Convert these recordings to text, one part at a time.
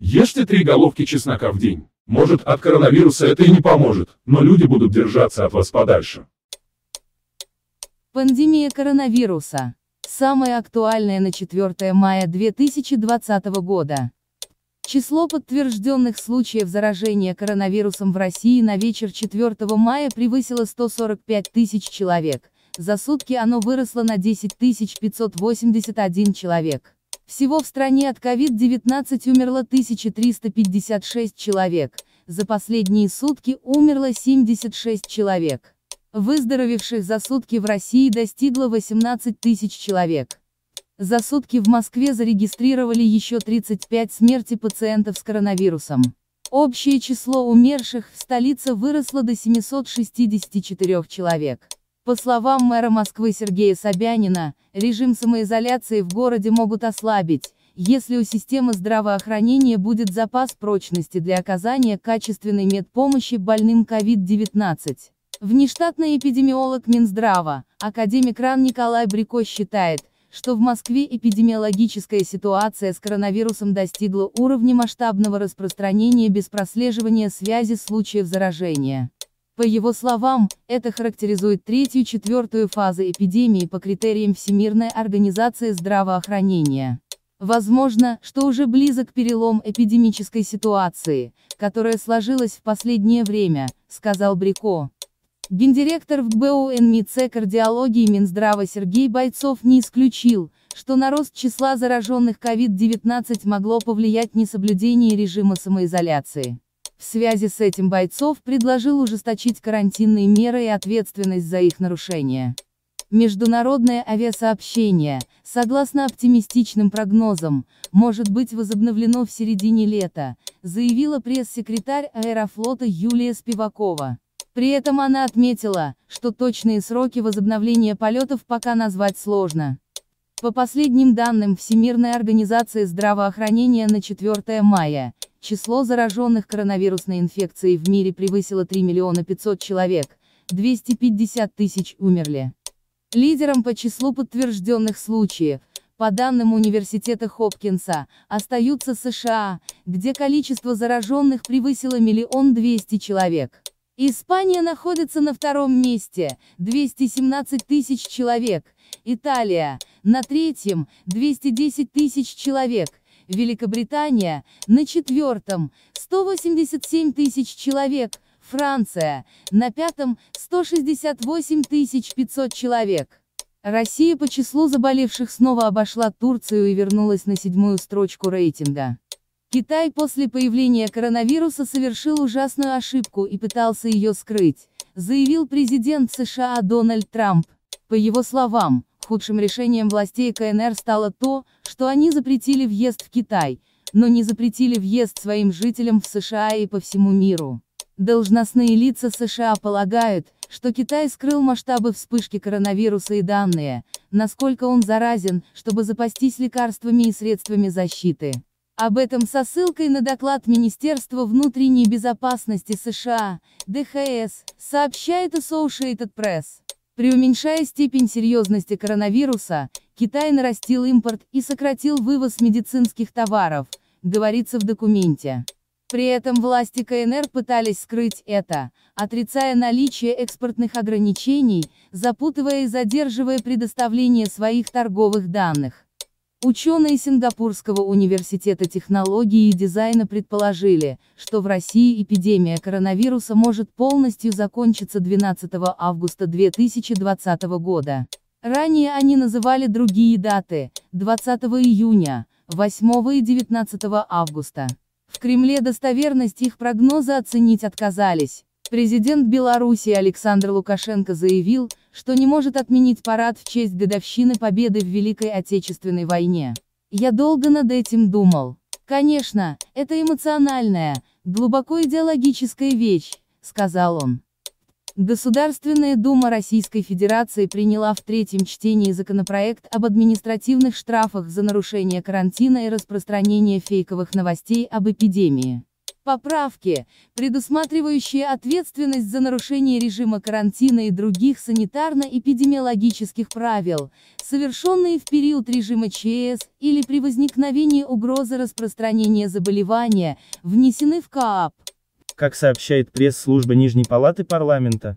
Ешьте три головки чеснока в день. Может, от коронавируса это и не поможет, но люди будут держаться от вас подальше. Пандемия коронавируса. Самое актуальное на 4 мая 2020 года. Число подтвержденных случаев заражения коронавирусом в России на вечер 4 мая превысило 145 тысяч человек, за сутки оно выросло на 10 581 человек. Всего в стране от COVID-19 умерло 1356 человек, за последние сутки умерло 76 человек. Выздоровевших за сутки в России достигло 18 тысяч человек. За сутки в Москве зарегистрировали еще 35 смерти пациентов с коронавирусом. Общее число умерших в столице выросло до 764 человек. По словам мэра Москвы Сергея Собянина, режим самоизоляции в городе могут ослабить, если у системы здравоохранения будет запас прочности для оказания качественной медпомощи больным COVID-19. Внештатный эпидемиолог Минздрава, академик РАН Николай Брико считает, что в Москве эпидемиологическая ситуация с коронавирусом достигла уровня масштабного распространения без прослеживания связи случаев заражения. По его словам, это характеризует третью-четвертую фазы эпидемии по критериям Всемирной организации здравоохранения. Возможно, что уже близок перелом эпидемической ситуации, которая сложилась в последнее время, сказал Брико. Гендиректор в БО кардиологии Минздрава Сергей Бойцов не исключил, что на рост числа зараженных COVID-19 могло повлиять несоблюдение режима самоизоляции. В связи с этим бойцов предложил ужесточить карантинные меры и ответственность за их нарушение. Международное авиасообщение, согласно оптимистичным прогнозам, может быть возобновлено в середине лета, заявила пресс-секретарь аэрофлота Юлия Спивакова. При этом она отметила, что точные сроки возобновления полетов пока назвать сложно. По последним данным Всемирной организации здравоохранения на 4 мая, Число зараженных коронавирусной инфекцией в мире превысило 3 миллиона 500 человек, 250 тысяч умерли. Лидером по числу подтвержденных случаев, по данным университета Хопкинса, остаются США, где количество зараженных превысило миллион 200 человек. Испания находится на втором месте, 217 тысяч человек, Италия, на третьем, 210 тысяч человек, Великобритания на четвертом, 187 тысяч человек, Франция на пятом, 168 тысяч 500 человек. Россия по числу заболевших снова обошла Турцию и вернулась на седьмую строчку рейтинга. Китай после появления коронавируса совершил ужасную ошибку и пытался ее скрыть, заявил президент США Дональд Трамп. По его словам, худшим решением властей КНР стало то, что они запретили въезд в Китай, но не запретили въезд своим жителям в США и по всему миру. Должностные лица США полагают, что Китай скрыл масштабы вспышки коронавируса и данные, насколько он заразен, чтобы запастись лекарствами и средствами защиты. Об этом со ссылкой на доклад Министерства внутренней безопасности США, ДХС, сообщает Associated Press. Преуменьшая степень серьезности коронавируса, Китай нарастил импорт и сократил вывоз медицинских товаров, говорится в документе. При этом власти КНР пытались скрыть это, отрицая наличие экспортных ограничений, запутывая и задерживая предоставление своих торговых данных. Ученые Сингапурского университета технологии и дизайна предположили, что в России эпидемия коронавируса может полностью закончиться 12 августа 2020 года. Ранее они называли другие даты – 20 июня, 8 и 19 августа. В Кремле достоверность их прогноза оценить отказались. Президент Беларуси Александр Лукашенко заявил, что не может отменить парад в честь годовщины победы в Великой Отечественной войне. Я долго над этим думал. Конечно, это эмоциональная, глубоко идеологическая вещь, сказал он. Государственная Дума Российской Федерации приняла в третьем чтении законопроект об административных штрафах за нарушение карантина и распространение фейковых новостей об эпидемии. Поправки, предусматривающие ответственность за нарушение режима карантина и других санитарно-эпидемиологических правил, совершенные в период режима ЧС или при возникновении угрозы распространения заболевания, внесены в КАП, Как сообщает пресс-служба Нижней Палаты Парламента,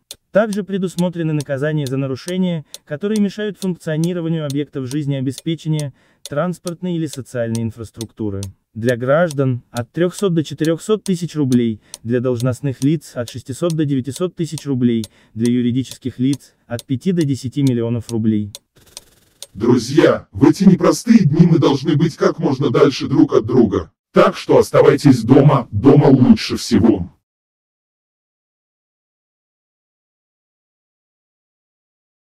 Также предусмотрены наказания за нарушения, которые мешают функционированию объектов жизнеобеспечения, транспортной или социальной инфраструктуры. Для граждан – от 300 до 400 тысяч рублей, для должностных лиц – от 600 до 900 тысяч рублей, для юридических лиц – от 5 до 10 миллионов рублей. Друзья, в эти непростые дни мы должны быть как можно дальше друг от друга. Так что оставайтесь дома, дома лучше всего.